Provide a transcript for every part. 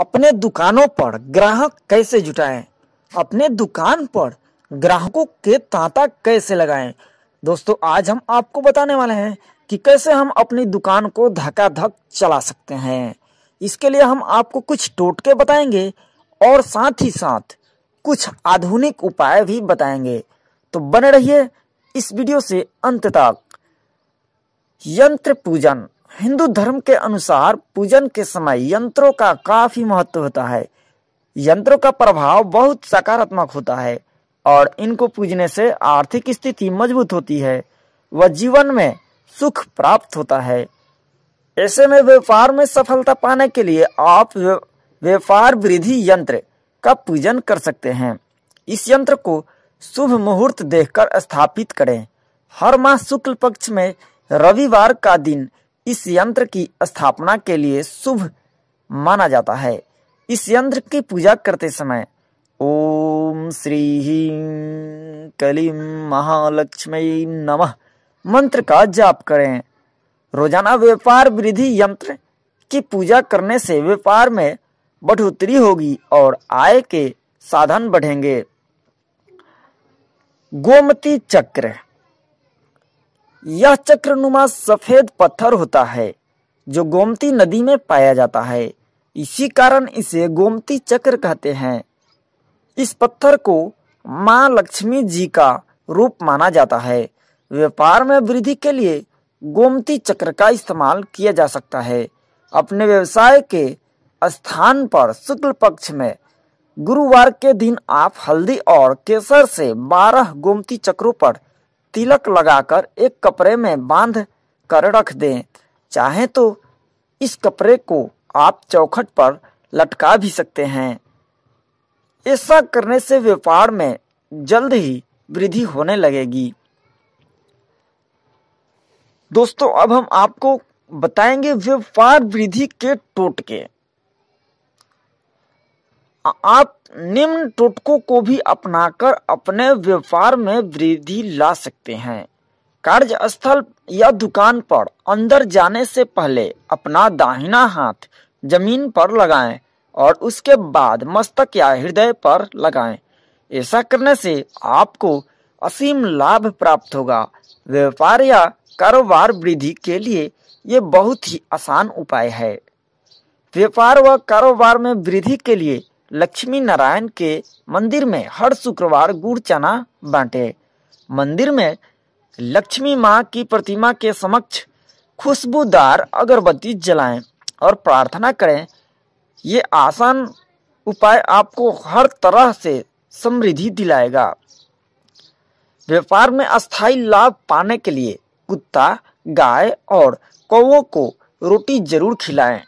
अपने दुकानों पर ग्राहक कैसे जुटाएं अपने दुकान पर ग्राहकों के तांता कैसे लगाएं दोस्तों आज हम आपको बताने वाले हैं कि कैसे हम अपनी दुकान को धकाधक चला सकते हैं इसके लिए हम आपको कुछ टोटके बताएंगे और साथ ही साथ कुछ आधुनिक उपाय भी बताएंगे तो बने रहिए इस वीडियो से अंत तक यंत्र पूजन हिंदू धर्म के अनुसार पूजन के समय यंत्रों का काफी महत्व होता है यंत्रों का प्रभाव बहुत सकारात्मक होता है और इनको पूजने से आर्थिक स्थिति मजबूत होती है व जीवन में सुख प्राप्त होता है ऐसे में व्यापार में सफलता पाने के लिए आप व्यापार वृद्धि यंत्र का पूजन कर सकते हैं इस यंत्र को शुभ मुहूर्त देखकर स्थापित करें हर माह शुक्ल पक्ष में रविवार का दिन इस यंत्र की स्थापना के लिए शुभ माना जाता है इस यंत्र की पूजा करते समय ओम श्री ह्रीं कलीम महालक्ष्मी नमः मंत्र का जाप करें रोजाना व्यापार वृद्धि यंत्र की पूजा करने से व्यापार में बढ़ोतरी होगी और आय के साधन बढ़ेंगे गोमती चक्र यह चक्रनुमा सफेद पत्थर होता है जो गोमती नदी में पाया जाता है इसी कारण इसे गोमती चक्र कहते हैं इस पत्थर को माँ लक्ष्मी जी का रूप माना जाता है व्यापार में वृद्धि के लिए गोमती चक्र का इस्तेमाल किया जा सकता है अपने व्यवसाय के स्थान पर शुक्ल पक्ष में गुरुवार के दिन आप हल्दी और केसर से बारह गोमती चक्रों पर तिलक लगाकर एक कपड़े में बांध कर रख दें चाहे तो इस कपड़े को आप चौखट पर लटका भी सकते हैं ऐसा करने से व्यापार में जल्द ही वृद्धि होने लगेगी दोस्तों अब हम आपको बताएंगे व्यापार वृद्धि के टोटके आप निम्न टोटकों को भी अपनाकर अपने व्यापार में वृद्धि ला सकते हैं स्थल या दुकान पर अंदर जाने से पहले अपना दाहिना हाथ जमीन पर लगाएं और उसके बाद मस्तक या हृदय पर लगाएं। ऐसा करने से आपको असीम लाभ प्राप्त होगा व्यापार या कारोबार वृद्धि के लिए ये बहुत ही आसान उपाय है व्यापार व कारोबार में वृद्धि के लिए लक्ष्मी नारायण के मंदिर में हर शुक्रवार गुड़ चना बांटे मंदिर में लक्ष्मी माँ की प्रतिमा के समक्ष खुशबूदार अगरबत्ती जलाएं और प्रार्थना करें ये आसान उपाय आपको हर तरह से समृद्धि दिलाएगा व्यापार में अस्थायी लाभ पाने के लिए कुत्ता गाय और कौ को रोटी जरूर खिलाएं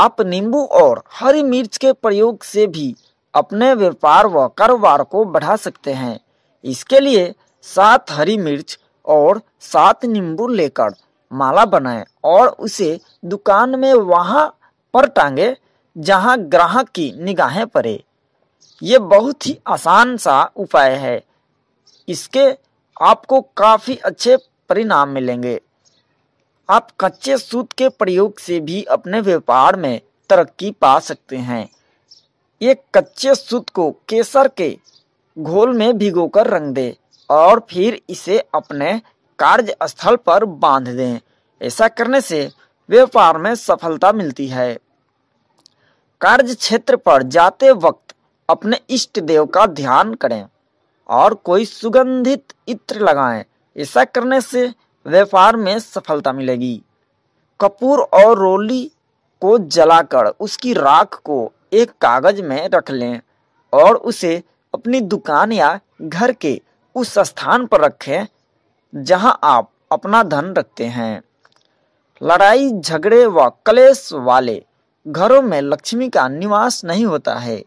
आप नींबू और हरी मिर्च के प्रयोग से भी अपने व्यापार व कारोबार को बढ़ा सकते हैं इसके लिए सात हरी मिर्च और सात नींबू लेकर माला बनाएं और उसे दुकान में वहाँ पर टांगे जहाँ ग्राहक की निगाहें पड़े ये बहुत ही आसान सा उपाय है इसके आपको काफ़ी अच्छे परिणाम मिलेंगे आप कच्चे सूत के प्रयोग से भी अपने व्यापार में तरक्की पा सकते हैं एक कच्चे सूत को केसर के घोल में भिगोकर रंग दें और फिर इसे अपने कार्य स्थल पर बांध दें ऐसा करने से व्यापार में सफलता मिलती है कार्य क्षेत्र पर जाते वक्त अपने इष्ट देव का ध्यान करें और कोई सुगंधित इत्र लगाएं ऐसा करने से व्यापार में सफलता मिलेगी कपूर और रोली को जलाकर उसकी राख को एक कागज में रख लें और उसे अपनी दुकान या घर के उस स्थान पर रखें जहां आप अपना धन रखते हैं लड़ाई झगड़े व कलेश वाले घरों में लक्ष्मी का निवास नहीं होता है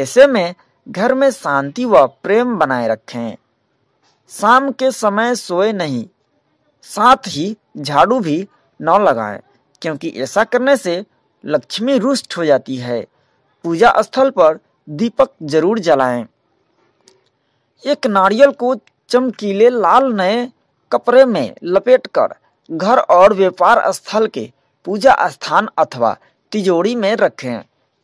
ऐसे में घर में शांति व प्रेम बनाए रखें शाम के समय सोए नहीं साथ ही झाड़ू भी न लगाएं क्योंकि ऐसा करने से लक्ष्मी रुष्ट हो जाती है पूजा स्थल पर दीपक जरूर जलाएं। एक नारियल को चमकीले लाल नए कपड़े में लपेटकर घर और व्यापार स्थल के पूजा स्थान अथवा तिजोरी में रखें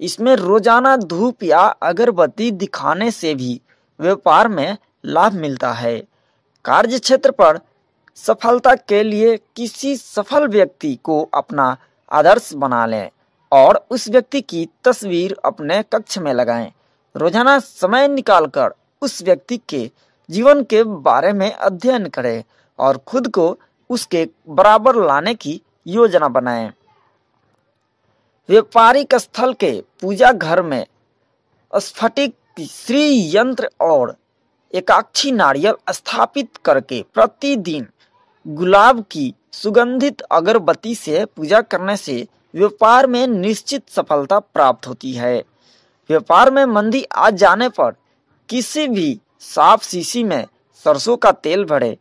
इसमें रोजाना धूप या अगरबत्ती दिखाने से भी व्यापार में लाभ मिलता है कार्य क्षेत्र पर सफलता के लिए किसी सफल व्यक्ति को अपना आदर्श बना लें और उस व्यक्ति की तस्वीर अपने कक्ष में लगाएं रोजाना समय निकालकर उस व्यक्ति के जीवन के बारे में अध्ययन करें और खुद को उसके बराबर लाने की योजना बनाएं व्यापारिक स्थल के पूजा घर में स्फटिक श्री यंत्र और एकाक्षी नारियल स्थापित करके प्रतिदिन गुलाब की सुगंधित अगरबत्ती से पूजा करने से व्यापार में निश्चित सफलता प्राप्त होती है व्यापार में मंदी आ जाने पर किसी भी साफ शीशी में सरसों का तेल भरे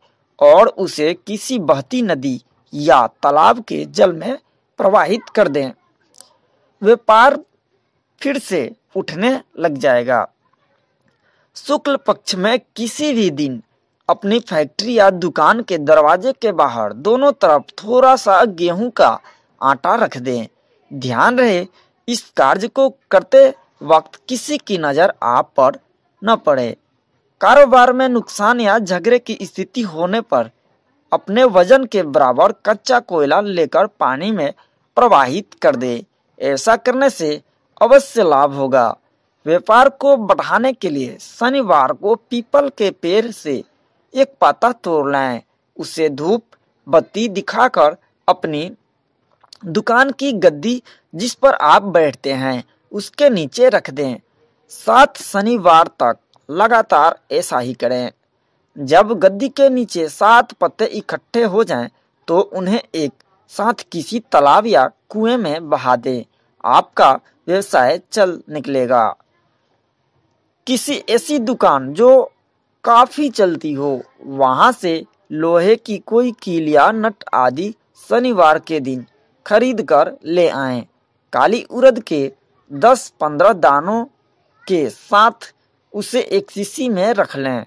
और उसे किसी बहती नदी या तालाब के जल में प्रवाहित कर दें व्यापार फिर से उठने लग जाएगा शुक्ल पक्ष में किसी भी दिन अपनी फैक्ट्री या दुकान के दरवाजे के बाहर दोनों तरफ थोड़ा सा गेहूं का आटा रख दें ध्यान रहे इस कार्य को करते वक्त किसी की नज़र आप पर न पड़े कारोबार में नुकसान या झगड़े की स्थिति होने पर अपने वजन के बराबर कच्चा कोयला लेकर पानी में प्रवाहित कर दे ऐसा करने से अवश्य लाभ होगा व्यापार को बढ़ाने के लिए शनिवार को पीपल के पेड़ से एक पाता तोड़ लाए उसे धूप बत्ती दिखाकर अपनी दुकान की गद्दी जिस पर आप बैठते हैं उसके नीचे रख दें सात शनिवार तक लगातार ऐसा ही करें जब गद्दी के नीचे सात पत्ते इकट्ठे हो जाएं तो उन्हें एक साथ किसी तालाब या कुएं में बहा दें आपका व्यवसाय चल निकलेगा किसी ऐसी दुकान जो काफ़ी चलती हो वहाँ से लोहे की कोई कील या नट आदि शनिवार के दिन खरीद कर ले आए काली उरद के दस पंद्रह दानों के साथ उसे एक शीशी में रख लें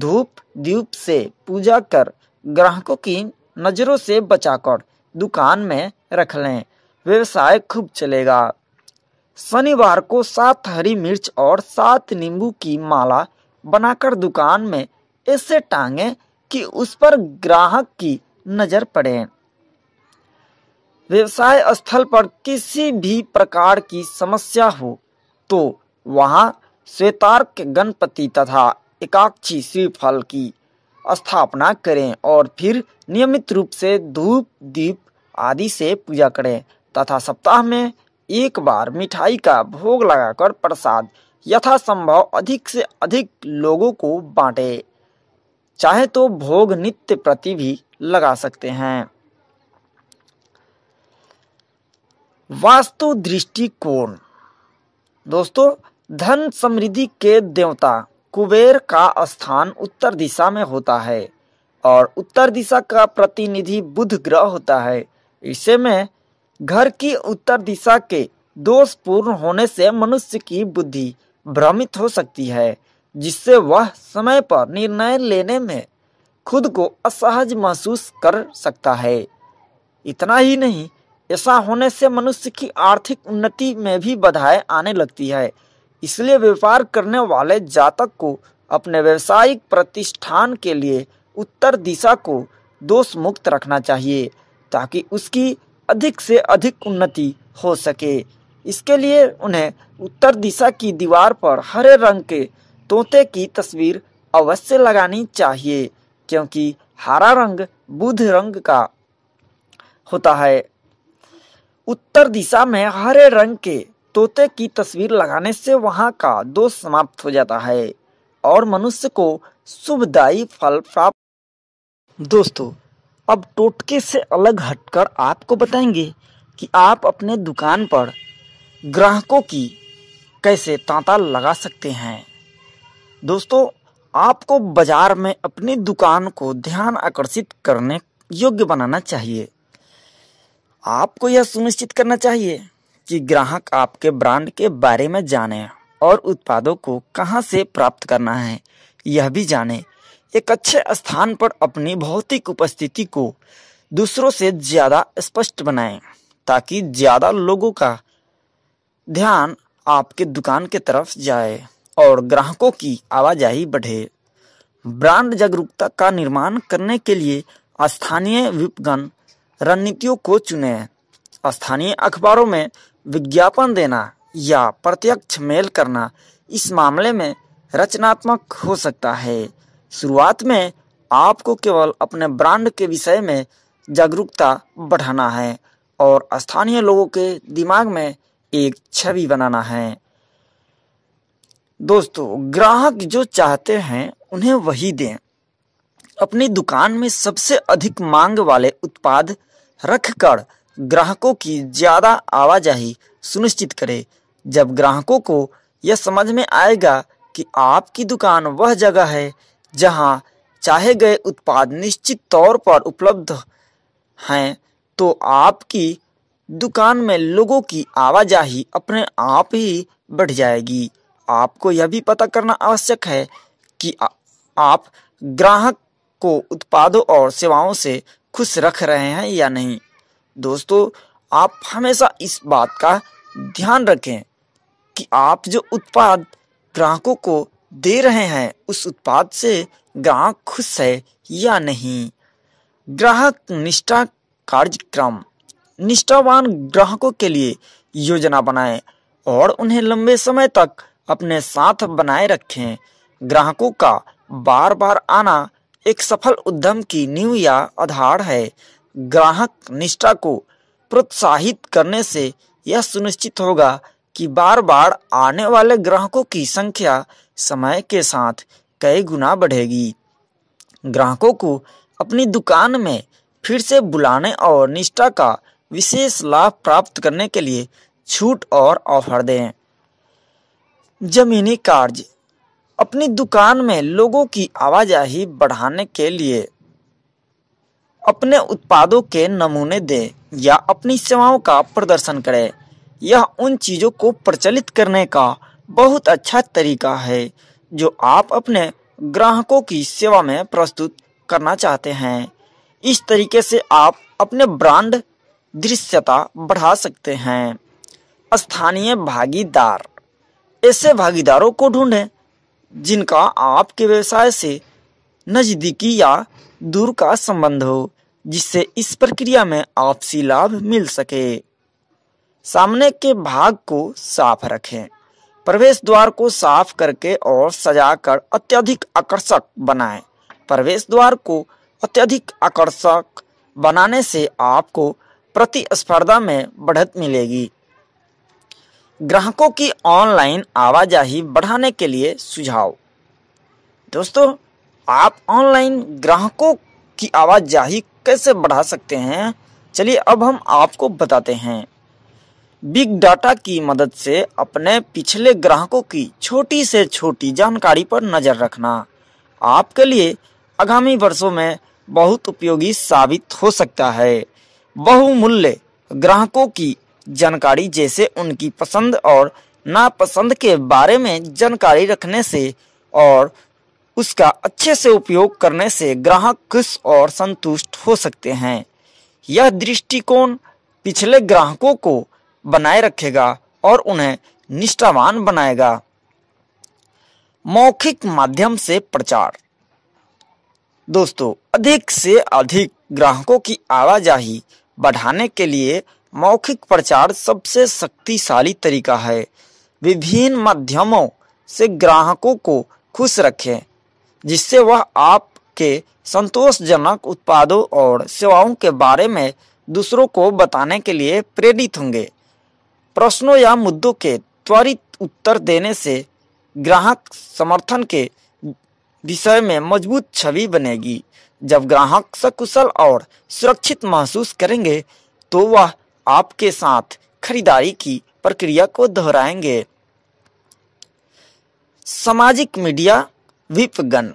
धूप दीप से पूजा कर ग्राहकों की नज़रों से बचाकर दुकान में रख लें व्यवसाय खूब चलेगा शनिवार को सात हरी मिर्च और सात नींबू की माला बनाकर दुकान में ऐसे टांगे कि उस पर ग्राहक की नज़र पड़े व्यवसाय स्थल पर किसी भी प्रकार की समस्या हो तो वहां श्वेतार्क गणपति तथा एकाक्षी श्रीफल की स्थापना करें और फिर नियमित रूप से धूप दीप आदि से पूजा करें तथा सप्ताह में एक बार मिठाई का भोग लगाकर प्रसाद यथासंभव अधिक से अधिक लोगों को बांटे चाहे तो भोग नित्य प्रति भी लगा सकते हैं वास्तु दृष्टिकोण दोस्तों धन समृद्धि के देवता कुबेर का स्थान उत्तर दिशा में होता है और उत्तर दिशा का प्रतिनिधि बुध ग्रह होता है इसे में घर की उत्तर दिशा के दोष पूर्ण होने से मनुष्य की बुद्धि भ्रमित हो सकती है जिससे वह समय पर निर्णय लेने में खुद को असहज महसूस कर सकता है इतना ही नहीं ऐसा होने से मनुष्य की आर्थिक उन्नति में भी बाधाएं आने लगती है इसलिए व्यापार करने वाले जातक को अपने व्यवसायिक प्रतिष्ठान के लिए उत्तर दिशा को दोष मुक्त रखना चाहिए ताकि उसकी अधिक से अधिक उन्नति हो सके इसके लिए उन्हें उत्तर दिशा की दीवार पर हरे रंग के तोते की तस्वीर अवश्य लगानी चाहिए क्योंकि हरा रंग बुध रंग का होता है उत्तर दिशा में हरे रंग के तोते की तस्वीर लगाने से वहां का दोष समाप्त हो जाता है और मनुष्य को शुभदायी फल प्राप्त दोस्तों अब टोटके से अलग हटकर आपको बताएंगे कि आप अपने दुकान पर ग्राहकों की कैसे तांता लगा सकते हैं दोस्तों आपको बाजार में अपनी दुकान को ध्यान आकर्षित करने योग्य बनाना चाहिए आपको यह सुनिश्चित करना चाहिए कि ग्राहक आपके ब्रांड के बारे में जाने और उत्पादों को कहां से प्राप्त करना है यह भी जाने एक अच्छे स्थान पर अपनी भौतिक उपस्थिति को दूसरों से ज़्यादा स्पष्ट बनाएं ताकि ज़्यादा लोगों का ध्यान आपके दुकान के तरफ जाए और ग्राहकों की आवाजाही बढ़े ब्रांड जागरूकता का निर्माण करने के लिए स्थानीय विपणन रणनीतियों को चुने स्थानीय अखबारों में विज्ञापन देना या प्रत्यक्ष मेल करना इस मामले में रचनात्मक हो सकता है शुरुआत में आपको केवल अपने ब्रांड के विषय में जागरूकता बढ़ाना है और स्थानीय लोगों के दिमाग में एक छवि बनाना है दोस्तों ग्राहक जो चाहते हैं उन्हें वही दें अपनी दुकान में सबसे अधिक मांग वाले उत्पाद रखकर ग्राहकों की ज़्यादा आवाजाही सुनिश्चित करें जब ग्राहकों को यह समझ में आएगा कि आपकी दुकान वह जगह है जहां चाहे गए उत्पाद निश्चित तौर पर उपलब्ध हैं तो आपकी दुकान में लोगों की आवाजाही अपने आप ही बढ़ जाएगी आपको यह भी पता करना आवश्यक है कि आ, आप ग्राहक को उत्पादों और सेवाओं से खुश रख रहे हैं या नहीं दोस्तों आप हमेशा इस बात का ध्यान रखें कि आप जो उत्पाद ग्राहकों को दे रहे हैं उस उत्पाद से ग्राहक खुश है या नहीं ग्राहक निष्ठा कार्यक्रम निष्ठावान ग्राहकों के लिए योजना बनाएं और उन्हें लंबे समय तक अपने साथ बनाए रखें ग्राहकों का बार बार आना एक सफल उद्यम की नींव या आधार है ग्राहक निष्ठा को प्रोत्साहित करने से यह सुनिश्चित होगा कि बार बार आने वाले ग्राहकों की संख्या समय के साथ कई गुना बढ़ेगी ग्राहकों को अपनी दुकान में फिर से बुलाने और निष्ठा का विशेष लाभ प्राप्त करने के लिए छूट और ऑफर दें जमीनी कार्य अपनी दुकान में लोगों की आवाजाही बढ़ाने के लिए अपने उत्पादों के नमूने दें या अपनी सेवाओं का प्रदर्शन करें यह उन चीज़ों को प्रचलित करने का बहुत अच्छा तरीका है जो आप अपने ग्राहकों की सेवा में प्रस्तुत करना चाहते हैं इस तरीके से आप अपने ब्रांड दृश्यता बढ़ा सकते हैं स्थानीय भागीदार ऐसे भागीदारों को ढूंढें जिनका आपके व्यवसाय से नज़दीकी या दूर का संबंध हो जिससे इस प्रक्रिया में आपसी लाभ मिल सके सामने के भाग को साफ रखें प्रवेश द्वार को साफ करके और सजाकर अत्यधिक आकर्षक बनाएं प्रवेश द्वार को अत्यधिक आकर्षक बनाने से आपको प्रतिस्पर्धा में बढ़त मिलेगी ग्राहकों की ऑनलाइन आवाजाही बढ़ाने के लिए सुझाव दोस्तों आप ऑनलाइन ग्राहकों की आवाजाही कैसे बढ़ा सकते हैं चलिए अब हम आपको बताते हैं बिग डाटा की मदद से अपने पिछले ग्राहकों की छोटी से छोटी जानकारी पर नज़र रखना आपके लिए आगामी वर्षों में बहुत उपयोगी साबित हो सकता है बहुमूल्य ग्राहकों की जानकारी जैसे उनकी पसंद और नापसंद के बारे में जानकारी रखने से और उसका अच्छे से उपयोग करने से ग्राहक खुश और संतुष्ट हो सकते हैं यह दृष्टिकोण पिछले ग्राहकों को बनाए रखेगा और उन्हें निष्ठावान बनाएगा मौखिक माध्यम से प्रचार दोस्तों अधिक से अधिक ग्राहकों की आवाजाही बढ़ाने के लिए मौखिक प्रचार सबसे शक्तिशाली तरीका है विभिन्न माध्यमों से ग्राहकों को खुश रखें जिससे वह आपके संतोषजनक उत्पादों और सेवाओं के बारे में दूसरों को बताने के लिए प्रेरित होंगे प्रश्नों या मुद्दों के त्वरित उत्तर देने से ग्राहक समर्थन के विषय में मजबूत छवि बनेगी जब ग्राहक सकुशल और सुरक्षित महसूस करेंगे तो वह आपके साथ खरीदारी की प्रक्रिया को दोहराएंगे सामाजिक मीडिया विपगन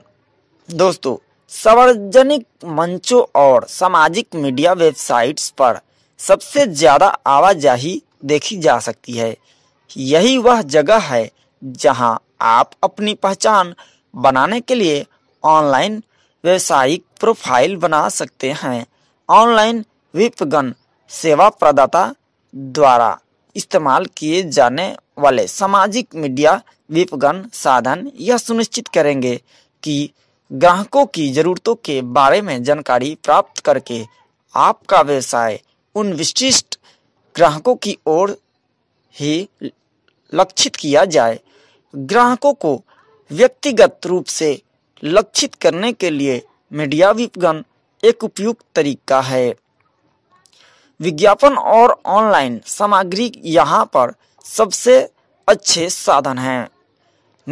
दोस्तों सार्वजनिक मंचों और सामाजिक मीडिया वेबसाइट्स पर सबसे ज़्यादा आवाजाही देखी जा सकती है यही वह जगह है जहां आप अपनी पहचान बनाने के लिए ऑनलाइन व्यवसायिक प्रोफाइल बना सकते हैं ऑनलाइन विपगन सेवा प्रदाता द्वारा इस्तेमाल किए जाने वाले सामाजिक मीडिया विपगन साधन यह सुनिश्चित करेंगे कि ग्राहकों की जरूरतों के बारे में जानकारी प्राप्त करके आपका व्यवसाय उन विशिष्ट ग्राहकों की ओर ही लक्षित किया जाए ग्राहकों को व्यक्तिगत रूप से लक्षित करने के लिए मीडिया विपणन एक उपयुक्त तरीका है विज्ञापन और ऑनलाइन सामग्री यहाँ पर सबसे अच्छे साधन हैं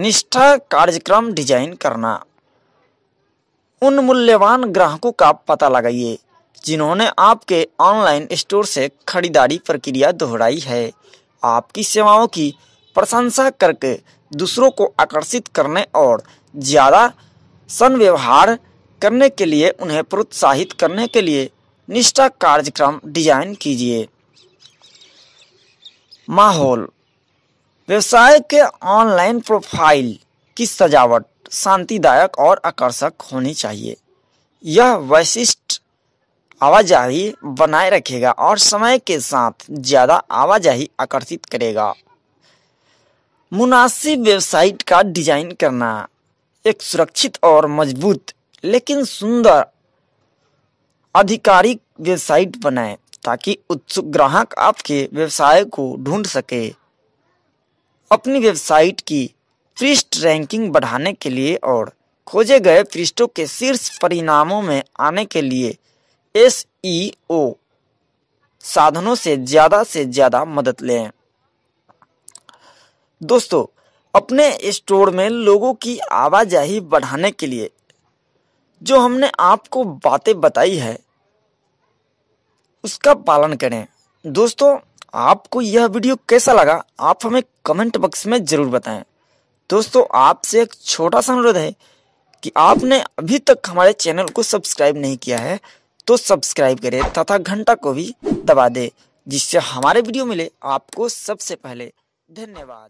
निष्ठा कार्यक्रम डिजाइन करना उन मूल्यवान ग्राहकों का पता लगाइए जिन्होंने आपके ऑनलाइन स्टोर से खरीदारी प्रक्रिया दोहराई है आपकी सेवाओं की प्रशंसा करके दूसरों को आकर्षित करने और ज़्यादा सनव्यवहार करने के लिए उन्हें प्रोत्साहित करने के लिए निष्ठा कार्यक्रम डिजाइन कीजिए माहौल व्यवसाय के ऑनलाइन प्रोफाइल की सजावट शांतिदायक और आकर्षक होनी चाहिए यह वैशिष्ट आवाजाही बनाए रखेगा और समय के साथ ज़्यादा आवाजाही आकर्षित करेगा मुनासिब वेबसाइट का डिजाइन करना एक सुरक्षित और मजबूत लेकिन सुंदर आधिकारिक वेबसाइट बनाएं ताकि उत्सुक ग्राहक आपके व्यवसाय को ढूंढ सके अपनी वेबसाइट की पृष्ठ रैंकिंग बढ़ाने के लिए और खोजे गए पृष्ठों के शीर्ष परिणामों में आने के लिए एस ई ओ साधनों से ज़्यादा से ज़्यादा मदद लें दोस्तों अपने स्टोर में लोगों की आवाजाही बढ़ाने के लिए जो हमने आपको बातें बताई है उसका पालन करें दोस्तों आपको यह वीडियो कैसा लगा आप हमें कमेंट बॉक्स में ज़रूर बताएं दोस्तों आपसे एक छोटा सा अनुरोध है कि आपने अभी तक हमारे चैनल को सब्सक्राइब नहीं किया है तो सब्सक्राइब करें तथा घंटा को भी दबा दें जिससे हमारे वीडियो मिले आपको सबसे पहले धन्यवाद